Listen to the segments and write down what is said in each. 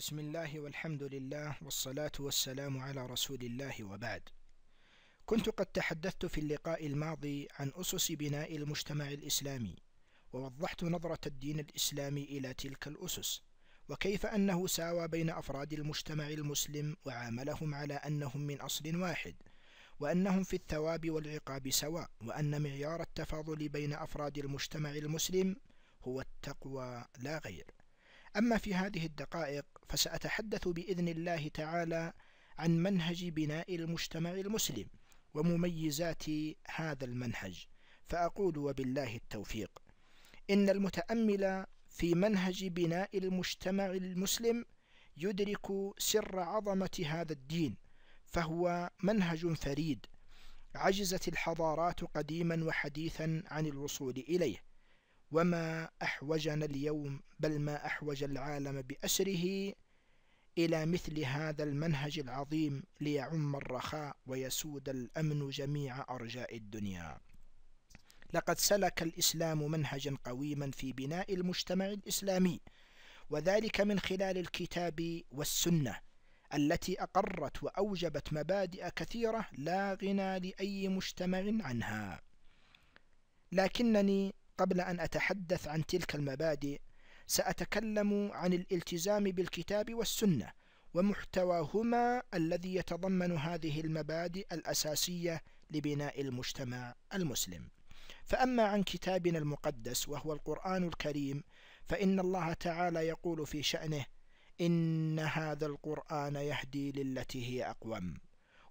بسم الله والحمد لله والصلاة والسلام على رسول الله وبعد كنت قد تحدثت في اللقاء الماضي عن أسس بناء المجتمع الإسلامي ووضحت نظرة الدين الإسلامي إلى تلك الأسس وكيف أنه ساوى بين أفراد المجتمع المسلم وعاملهم على أنهم من أصل واحد وأنهم في الثواب والعقاب سواء وأن معيار التفاضل بين أفراد المجتمع المسلم هو التقوى لا غير أما في هذه الدقائق فسأتحدث بإذن الله تعالى عن منهج بناء المجتمع المسلم ومميزات هذا المنهج فأقول وبالله التوفيق إن المتأمل في منهج بناء المجتمع المسلم يدرك سر عظمة هذا الدين فهو منهج فريد عجزت الحضارات قديما وحديثا عن الوصول إليه وما أحوجنا اليوم بل ما أحوج العالم بأسره إلى مثل هذا المنهج العظيم ليعم الرخاء ويسود الأمن جميع أرجاء الدنيا لقد سلك الإسلام منهجا قويما في بناء المجتمع الإسلامي وذلك من خلال الكتاب والسنة التي أقرت وأوجبت مبادئ كثيرة لا غنى لأي مجتمع عنها لكنني قبل أن أتحدث عن تلك المبادئ سأتكلم عن الالتزام بالكتاب والسنة ومحتواهما الذي يتضمن هذه المبادئ الأساسية لبناء المجتمع المسلم. فأما عن كتابنا المقدس وهو القرآن الكريم فإن الله تعالى يقول في شأنه: إن هذا القرآن يهدي للتي هي أقوم.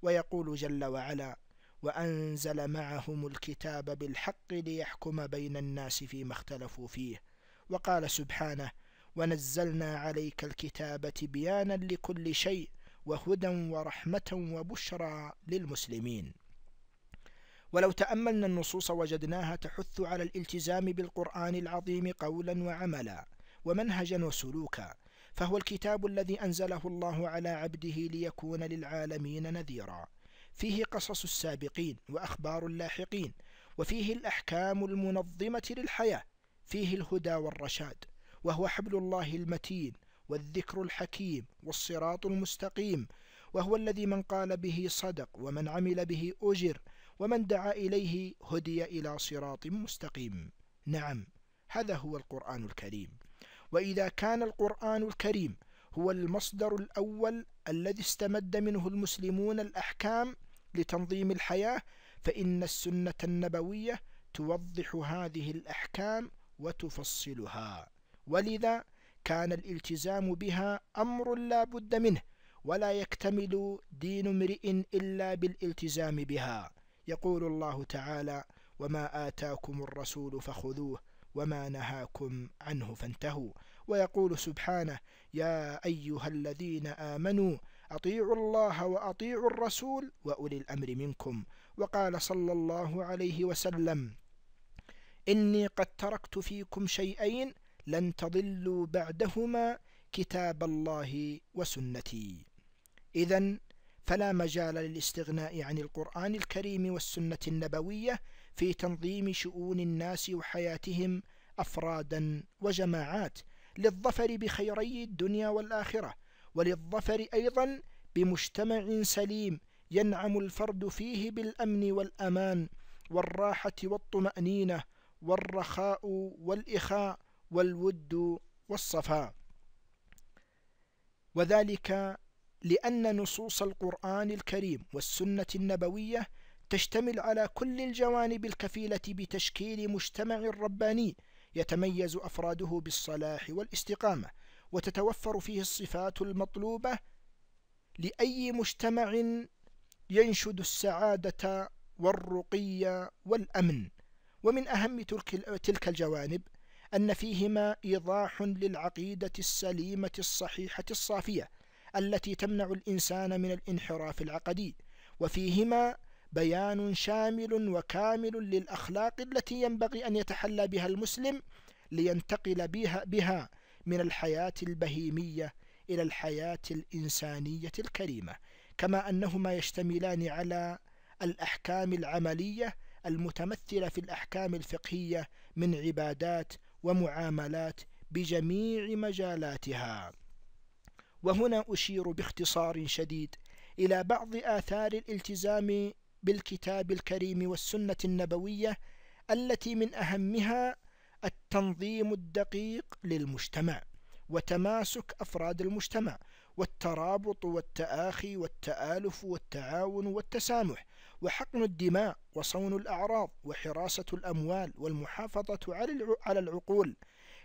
ويقول جل وعلا: وأنزل معهم الكتاب بالحق ليحكم بين الناس فيما اختلفوا فيه وقال سبحانه ونزلنا عليك الكتاب تبيانا لكل شيء وهدى ورحمة وبشرى للمسلمين ولو تأملنا النصوص وجدناها تحث على الالتزام بالقرآن العظيم قولا وعملا ومنهجا وسلوكا فهو الكتاب الذي أنزله الله على عبده ليكون للعالمين نذيرا فيه قصص السابقين وأخبار اللاحقين وفيه الأحكام المنظمة للحياة فيه الهدى والرشاد وهو حبل الله المتين والذكر الحكيم والصراط المستقيم وهو الذي من قال به صدق ومن عمل به أجر ومن دعا إليه هدي إلى صراط مستقيم نعم هذا هو القرآن الكريم وإذا كان القرآن الكريم هو المصدر الأول الذي استمد منه المسلمون الأحكام لتنظيم الحياة فإن السنة النبوية توضح هذه الأحكام وتفصلها ولذا كان الالتزام بها أمر لا بد منه ولا يكتمل دين امرئ إلا بالالتزام بها يقول الله تعالى وما آتاكم الرسول فخذوه وما نهاكم عنه فانتهوا ويقول سبحانه يا أيها الذين آمنوا أطيعوا الله وأطيعوا الرسول وأولي الأمر منكم وقال صلى الله عليه وسلم إني قد تركت فيكم شيئين لن تضلوا بعدهما كتاب الله وسنتي إذا فلا مجال للاستغناء عن القرآن الكريم والسنة النبوية في تنظيم شؤون الناس وحياتهم أفرادا وجماعات للظفر بخيري الدنيا والآخرة وللظفر أيضا بمجتمع سليم ينعم الفرد فيه بالأمن والأمان والراحة والطمأنينة والرخاء والإخاء والود والصفاء وذلك لأن نصوص القرآن الكريم والسنة النبوية تشتمل على كل الجوانب الكفيلة بتشكيل مجتمع رباني يتميز أفراده بالصلاح والاستقامة وتتوفر فيه الصفات المطلوبة لأي مجتمع ينشد السعادة والرقي والأمن ومن أهم تلك الجوانب أن فيهما إيضاح للعقيدة السليمة الصحيحة الصافية التي تمنع الإنسان من الانحراف العقدي وفيهما بيان شامل وكامل للأخلاق التي ينبغي أن يتحلى بها المسلم لينتقل بها, بها من الحياة البهيمية إلى الحياة الإنسانية الكريمة كما أنهما يشتملان على الأحكام العملية المتمثلة في الأحكام الفقهية من عبادات ومعاملات بجميع مجالاتها وهنا أشير باختصار شديد إلى بعض آثار الالتزام بالكتاب الكريم والسنة النبوية التي من أهمها التنظيم الدقيق للمجتمع وتماسك أفراد المجتمع والترابط والتآخي والتآلف والتعاون والتسامح وحقن الدماء وصون الأعراض وحراسة الأموال والمحافظة على العقول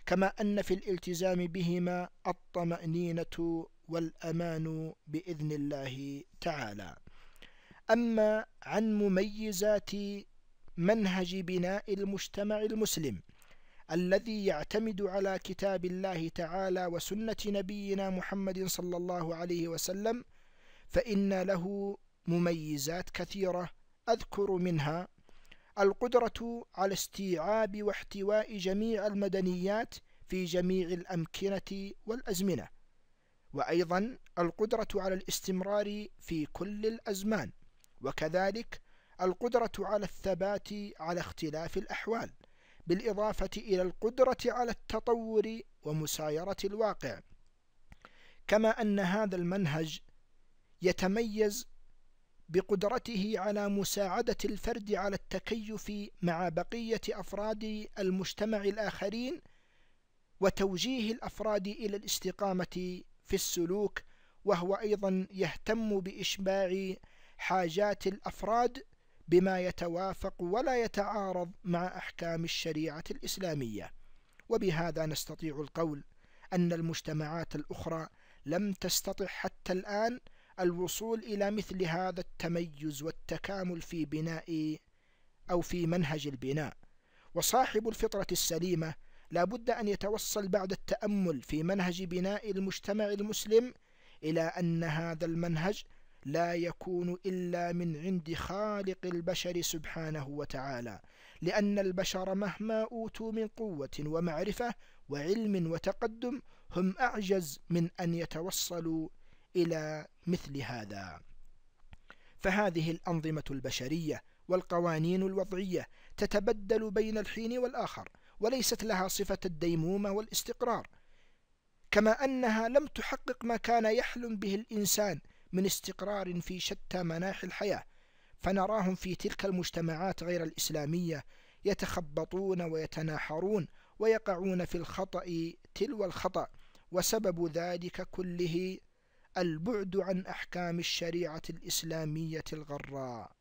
كما أن في الالتزام بهما الطمأنينة والأمان بإذن الله تعالى أما عن مميزات منهج بناء المجتمع المسلم الذي يعتمد على كتاب الله تعالى وسنة نبينا محمد صلى الله عليه وسلم فإن له مميزات كثيرة أذكر منها القدرة على استيعاب واحتواء جميع المدنيات في جميع الأمكنة والأزمنة وأيضا القدرة على الاستمرار في كل الأزمان وكذلك القدرة على الثبات على اختلاف الأحوال بالإضافة إلى القدرة على التطور ومسايرة الواقع كما أن هذا المنهج يتميز بقدرته على مساعدة الفرد على التكيف مع بقية أفراد المجتمع الآخرين وتوجيه الأفراد إلى الاستقامة في السلوك وهو أيضا يهتم بإشباع حاجات الأفراد بما يتوافق ولا يتعارض مع أحكام الشريعة الإسلامية وبهذا نستطيع القول أن المجتمعات الأخرى لم تستطع حتى الآن الوصول إلى مثل هذا التميز والتكامل في بناء أو في منهج البناء وصاحب الفطرة السليمة لا بد أن يتوصل بعد التأمل في منهج بناء المجتمع المسلم إلى أن هذا المنهج لا يكون إلا من عند خالق البشر سبحانه وتعالى لأن البشر مهما أوتوا من قوة ومعرفة وعلم وتقدم هم أعجز من أن يتوصلوا إلى مثل هذا فهذه الأنظمة البشرية والقوانين الوضعية تتبدل بين الحين والآخر وليست لها صفة الديمومة والاستقرار كما أنها لم تحقق ما كان يحلم به الإنسان من استقرار في شتى مناحي الحياة فنراهم في تلك المجتمعات غير الإسلامية يتخبطون ويتناحرون ويقعون في الخطأ تلو الخطأ وسبب ذلك كله البعد عن أحكام الشريعة الإسلامية الغراء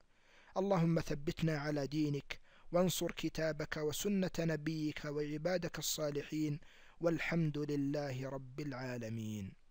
اللهم ثبتنا على دينك وانصر كتابك وسنة نبيك وعبادك الصالحين والحمد لله رب العالمين